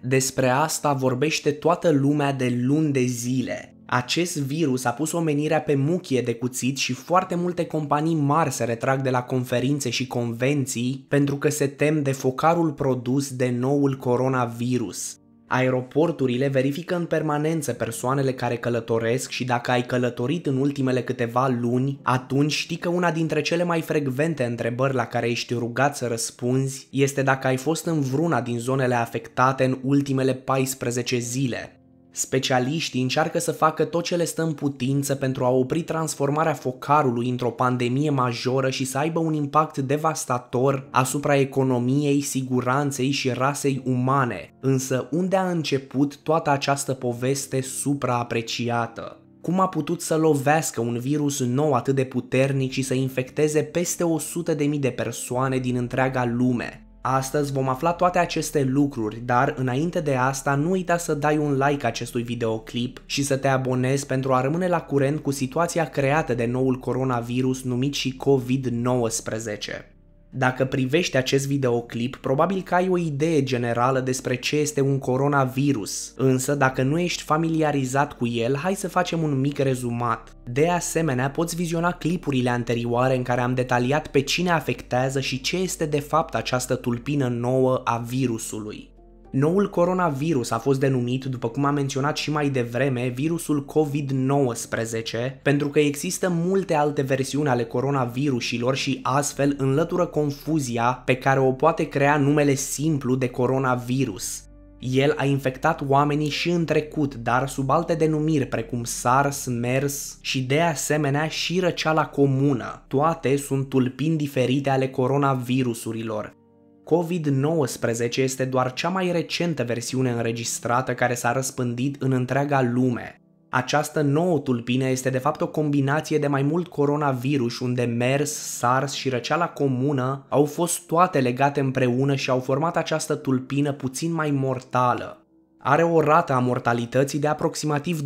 Despre asta vorbește toată lumea de luni de zile. Acest virus a pus omenirea pe muchie de cuțit și foarte multe companii mari se retrag de la conferințe și convenții pentru că se tem de focarul produs de noul coronavirus. Aeroporturile verifică în permanență persoanele care călătoresc și dacă ai călătorit în ultimele câteva luni, atunci știi că una dintre cele mai frecvente întrebări la care ești rugat să răspunzi este dacă ai fost în vruna din zonele afectate în ultimele 14 zile. Specialiștii încearcă să facă tot ce le stă în putință pentru a opri transformarea focarului într-o pandemie majoră și să aibă un impact devastator asupra economiei, siguranței și rasei umane. Însă unde a început toată această poveste supraapreciată? Cum a putut să lovească un virus nou atât de puternic și să infecteze peste 100.000 de persoane din întreaga lume? Astăzi vom afla toate aceste lucruri, dar înainte de asta nu uita să dai un like acestui videoclip și să te abonezi pentru a rămâne la curent cu situația creată de noul coronavirus numit și COVID-19. Dacă privești acest videoclip, probabil că ai o idee generală despre ce este un coronavirus, însă dacă nu ești familiarizat cu el, hai să facem un mic rezumat. De asemenea, poți viziona clipurile anterioare în care am detaliat pe cine afectează și ce este de fapt această tulpină nouă a virusului. Noul coronavirus a fost denumit, după cum am menționat și mai devreme, virusul COVID-19, pentru că există multe alte versiuni ale coronavirusilor și astfel înlătură confuzia pe care o poate crea numele simplu de coronavirus. El a infectat oamenii și în trecut, dar sub alte denumiri precum SARS, MERS și de asemenea și răceala comună. Toate sunt tulpini diferite ale coronavirusurilor. COVID-19 este doar cea mai recentă versiune înregistrată care s-a răspândit în întreaga lume. Această nouă tulpină este de fapt o combinație de mai mult coronavirus unde MERS, SARS și răceala comună au fost toate legate împreună și au format această tulpină puțin mai mortală. Are o rată a mortalității de aproximativ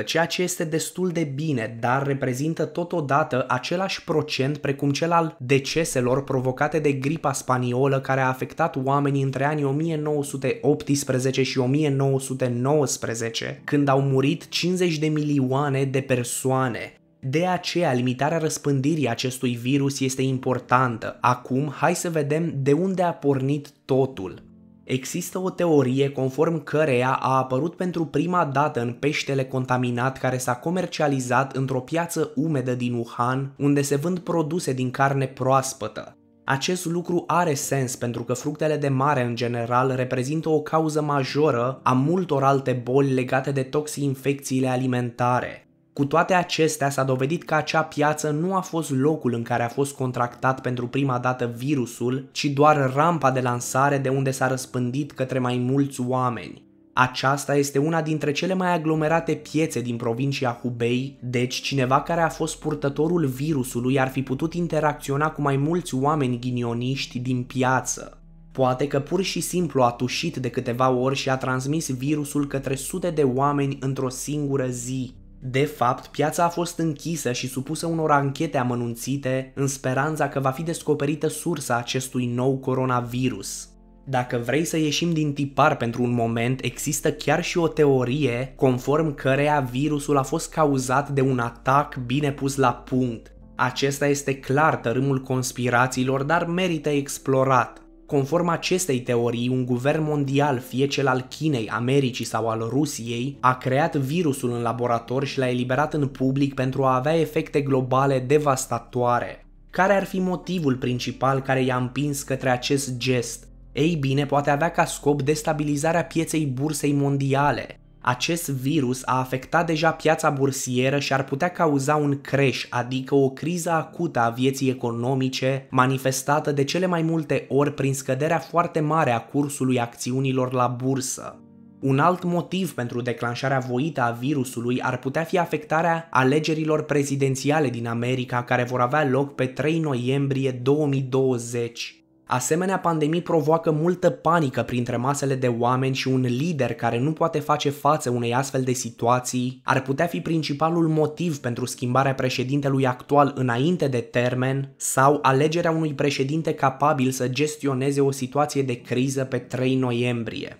2%, ceea ce este destul de bine, dar reprezintă totodată același procent precum cel al deceselor provocate de gripa spaniolă care a afectat oamenii între anii 1918 și 1919, când au murit 50 de milioane de persoane. De aceea, limitarea răspândirii acestui virus este importantă. Acum, hai să vedem de unde a pornit totul. Există o teorie conform căreia a apărut pentru prima dată în peștele contaminat care s-a comercializat într-o piață umedă din Wuhan, unde se vând produse din carne proaspătă. Acest lucru are sens pentru că fructele de mare în general reprezintă o cauză majoră a multor alte boli legate de toxinfecțiile alimentare. Cu toate acestea, s-a dovedit că acea piață nu a fost locul în care a fost contractat pentru prima dată virusul, ci doar rampa de lansare de unde s-a răspândit către mai mulți oameni. Aceasta este una dintre cele mai aglomerate piețe din provincia Hubei, deci cineva care a fost purtătorul virusului ar fi putut interacționa cu mai mulți oameni ghinioniști din piață. Poate că pur și simplu a tușit de câteva ori și a transmis virusul către sute de oameni într-o singură zi. De fapt, piața a fost închisă și supusă unor anchete amănunțite în speranța că va fi descoperită sursa acestui nou coronavirus. Dacă vrei să ieșim din tipar pentru un moment, există chiar și o teorie conform căreia virusul a fost cauzat de un atac bine pus la punct. Acesta este clar tărâmul conspirațiilor, dar merită explorat. Conform acestei teorii, un guvern mondial, fie cel al Chinei, Americii sau al Rusiei, a creat virusul în laborator și l-a eliberat în public pentru a avea efecte globale devastatoare. Care ar fi motivul principal care i-a împins către acest gest? Ei bine, poate avea ca scop destabilizarea pieței bursei mondiale, acest virus a afectat deja piața bursieră și ar putea cauza un crash, adică o criză acută a vieții economice, manifestată de cele mai multe ori prin scăderea foarte mare a cursului acțiunilor la bursă. Un alt motiv pentru declanșarea voită a virusului ar putea fi afectarea alegerilor prezidențiale din America care vor avea loc pe 3 noiembrie 2020. Asemenea, pandemii provoacă multă panică printre masele de oameni și un lider care nu poate face față unei astfel de situații ar putea fi principalul motiv pentru schimbarea președintelui actual înainte de termen sau alegerea unui președinte capabil să gestioneze o situație de criză pe 3 noiembrie.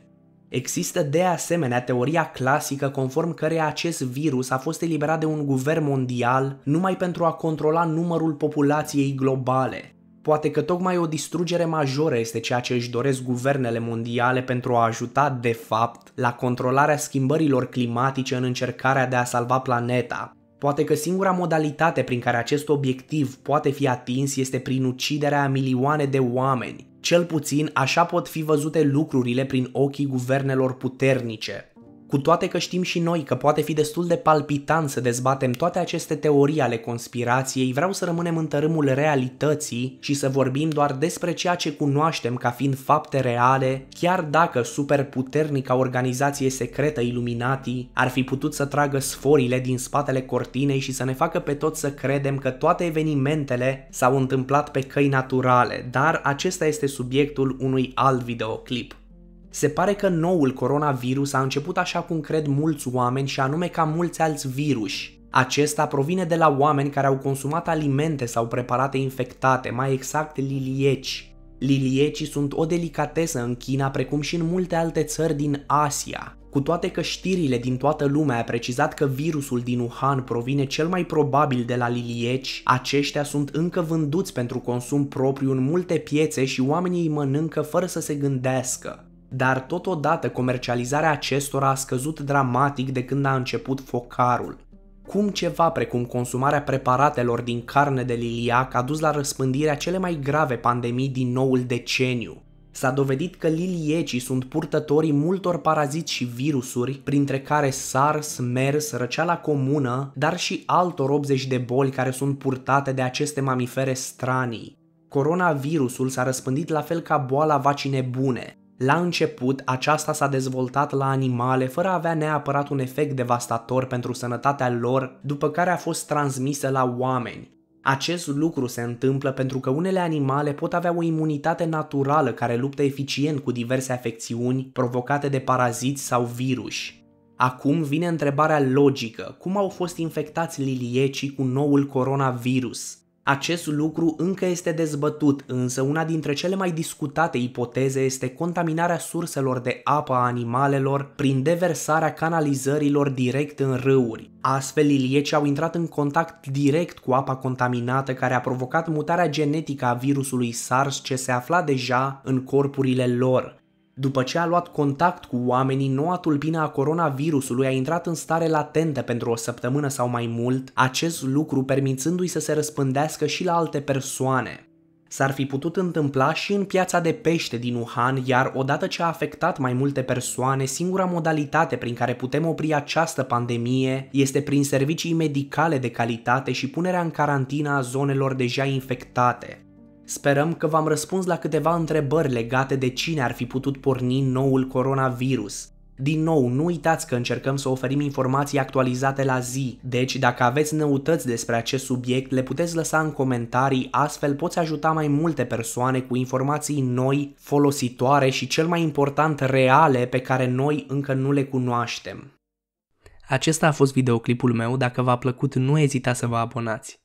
Există de asemenea teoria clasică conform căreia acest virus a fost eliberat de un guvern mondial numai pentru a controla numărul populației globale, Poate că tocmai o distrugere majoră este ceea ce își doresc guvernele mondiale pentru a ajuta, de fapt, la controlarea schimbărilor climatice în încercarea de a salva planeta. Poate că singura modalitate prin care acest obiectiv poate fi atins este prin uciderea a milioane de oameni. Cel puțin așa pot fi văzute lucrurile prin ochii guvernelor puternice. Cu toate că știm și noi că poate fi destul de palpitant să dezbatem toate aceste teorii ale conspirației, vreau să rămânem în tărâmul realității și să vorbim doar despre ceea ce cunoaștem ca fiind fapte reale, chiar dacă superputernica organizație secretă Illuminati ar fi putut să tragă sforile din spatele cortinei și să ne facă pe toți să credem că toate evenimentele s-au întâmplat pe căi naturale, dar acesta este subiectul unui alt videoclip. Se pare că noul coronavirus a început așa cum cred mulți oameni și anume ca mulți alți viruși. Acesta provine de la oameni care au consumat alimente sau preparate infectate, mai exact lilieci. Liliecii sunt o delicatesă în China precum și în multe alte țări din Asia, cu toate că știrile din toată lumea a precizat că virusul din Wuhan provine cel mai probabil de la lilieci, aceștia sunt încă vânduți pentru consum propriu în multe piețe și oamenii îi mănâncă fără să se gândească dar totodată comercializarea acestora a scăzut dramatic de când a început focarul. Cum ceva precum consumarea preparatelor din carne de liliac a dus la răspândirea cele mai grave pandemii din noul deceniu. S-a dovedit că liliecii sunt purtătorii multor paraziți și virusuri, printre care SARS, MERS, răceala comună, dar și altor 80 de boli care sunt purtate de aceste mamifere stranii. Coronavirusul s-a răspândit la fel ca boala vacine bune, la început, aceasta s-a dezvoltat la animale fără a avea neapărat un efect devastator pentru sănătatea lor, după care a fost transmisă la oameni. Acest lucru se întâmplă pentru că unele animale pot avea o imunitate naturală care luptă eficient cu diverse afecțiuni provocate de paraziți sau viruși. Acum vine întrebarea logică, cum au fost infectați liliecii cu noul coronavirus? Acest lucru încă este dezbătut, însă una dintre cele mai discutate ipoteze este contaminarea surselor de apă a animalelor prin deversarea canalizărilor direct în râuri. Astfel, ilieci au intrat în contact direct cu apa contaminată care a provocat mutarea genetică a virusului SARS ce se afla deja în corpurile lor. După ce a luat contact cu oamenii, noua tulpină a coronavirusului a intrat în stare latentă pentru o săptămână sau mai mult, acest lucru permițându-i să se răspândească și la alte persoane. S-ar fi putut întâmpla și în piața de pește din Wuhan, iar odată ce a afectat mai multe persoane, singura modalitate prin care putem opri această pandemie este prin servicii medicale de calitate și punerea în carantină a zonelor deja infectate. Sperăm că v-am răspuns la câteva întrebări legate de cine ar fi putut porni noul coronavirus. Din nou, nu uitați că încercăm să oferim informații actualizate la zi, deci dacă aveți noutăți despre acest subiect, le puteți lăsa în comentarii, astfel poți ajuta mai multe persoane cu informații noi, folositoare și cel mai important reale pe care noi încă nu le cunoaștem. Acesta a fost videoclipul meu, dacă v-a plăcut nu ezita să vă abonați.